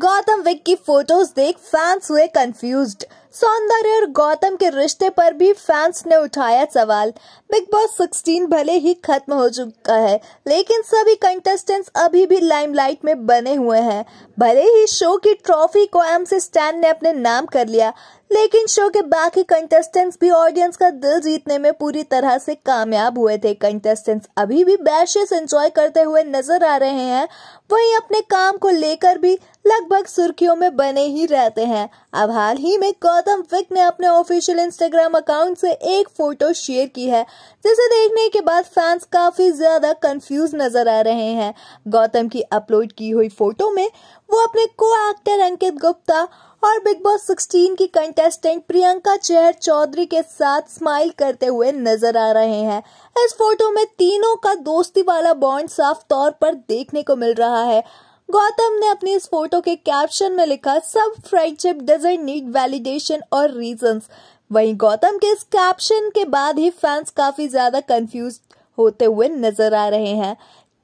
गौतम विक की फोटोज देख फैंस हुए कंफ्यूज्ड सौंदर्य और गौतम के रिश्ते पर भी फैंस ने उठाया सवाल बिग बॉस 16 भले ही खत्म हो चुका है लेकिन सभी कंटेस्टेंट्स अभी भी लाइमलाइट में बने हुए हैं भले ही शो की ट्रॉफी को एम से स्टैन ने अपने नाम कर लिया लेकिन शो के बाकी कंटेस्टेंट्स भी ऑडियंस का दिल जीतने में पूरी तरह से कामयाब हुए थे कंटेस्टेंट्स अभी भी बैशेस एंजॉय करते हुए नजर आ रहे हैं वहीं अपने काम को लेकर भी लगभग सुर्खियों में बने ही रहते हैं अब हाल ही में गौतम विक ने अपने ऑफिशियल इंस्टाग्राम अकाउंट से एक फोटो शेयर की है जिसे देखने के बाद फैंस काफी ज्यादा कंफ्यूज नजर आ रहे हैं गौतम की अपलोड की हुई फोटो में वो अपने को एक्टर अंकित गुप्ता और बिग बॉस 16 की कंटेस्टेंट प्रियंका चेहर चौधरी के साथ स्माइल करते हुए नजर आ रहे हैं इस फोटो में तीनों का दोस्ती वाला बॉन्ड साफ तौर पर देखने को मिल रहा है गौतम ने अपनी इस फोटो के कैप्शन में लिखा सब फ्रेंडशिप डजेंट नीड वैलिडेशन और रीजंस वहीं गौतम के इस कैप्शन के बाद ही फैंस काफी ज्यादा कंफ्यूज होते हुए नजर आ रहे हैं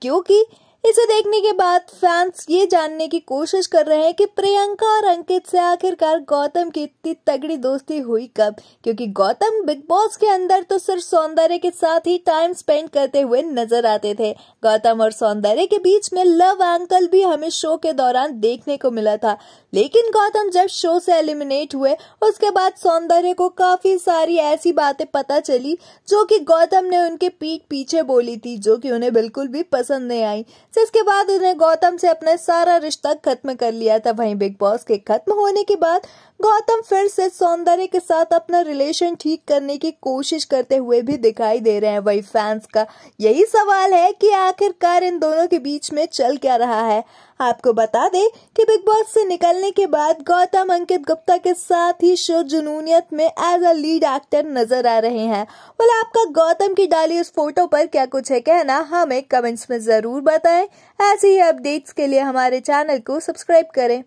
क्योंकि इसे देखने के बाद फैंस ये जानने की कोशिश कर रहे हैं कि प्रियंका और अंकित से आखिरकार गौतम की इतनी तगड़ी दोस्ती हुई कब क्योंकि गौतम बिग बॉस के अंदर तो सिर्फ सौंदर्य के साथ ही टाइम स्पेंड करते हुए नजर आते थे गौतम और सौंदर्य के बीच में लव एंकल भी हमें शो के दौरान देखने को मिला था लेकिन गौतम जब शो से एलिमिनेट हुए उसके बाद सौंदर्य को काफी सारी ऐसी बातें पता चली जो की गौतम ने उनके पीठ पीछे बोली थी जो की उन्हें बिल्कुल भी पसंद नहीं आई जिसके बाद उन्हें गौतम से अपना सारा रिश्ता खत्म कर लिया था वहीं बिग बॉस के खत्म होने के बाद गौतम फिर से सौंदर्य के साथ अपना रिलेशन ठीक करने की कोशिश करते हुए भी दिखाई दे रहे हैं वही फैंस का यही सवाल है कि आखिरकार इन दोनों के बीच में चल क्या रहा है आपको बता दें कि बिग बॉस से निकलने के बाद गौतम अंकित गुप्ता के साथ ही शो जुनूनियत में एज अ लीड एक्टर नजर आ रहे हैं बोले आपका गौतम की डाली उस फोटो पर क्या कुछ है कहना हमें कमेंट्स में जरूर बताएं ऐसे ही अपडेट्स के लिए हमारे चैनल को सब्सक्राइब करें